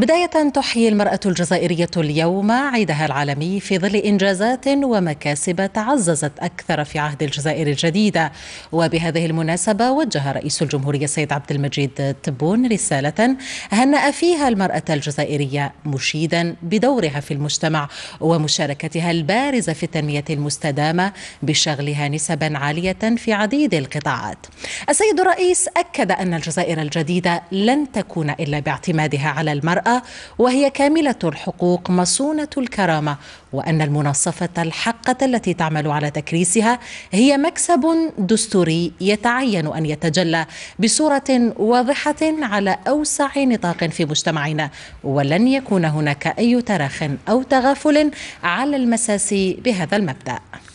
بداية تحيي المرأة الجزائرية اليوم عيدها العالمي في ظل إنجازات ومكاسب تعززت أكثر في عهد الجزائر الجديدة وبهذه المناسبة وجه رئيس الجمهورية السيد عبد المجيد تبون رسالة هنأ فيها المرأة الجزائرية مشيدا بدورها في المجتمع ومشاركتها البارزة في التنمية المستدامة بشغلها نسبا عالية في عديد القطاعات السيد الرئيس أكد أن الجزائر الجديدة لن تكون إلا باعتمادها على المرأة المرأة وهي كاملة الحقوق مصونة الكرامة وأن المنصفة الحقة التي تعمل على تكريسها هي مكسب دستوري يتعين أن يتجلى بصورة واضحة على أوسع نطاق في مجتمعنا ولن يكون هناك أي تراخ أو تغافل على المساس بهذا المبدأ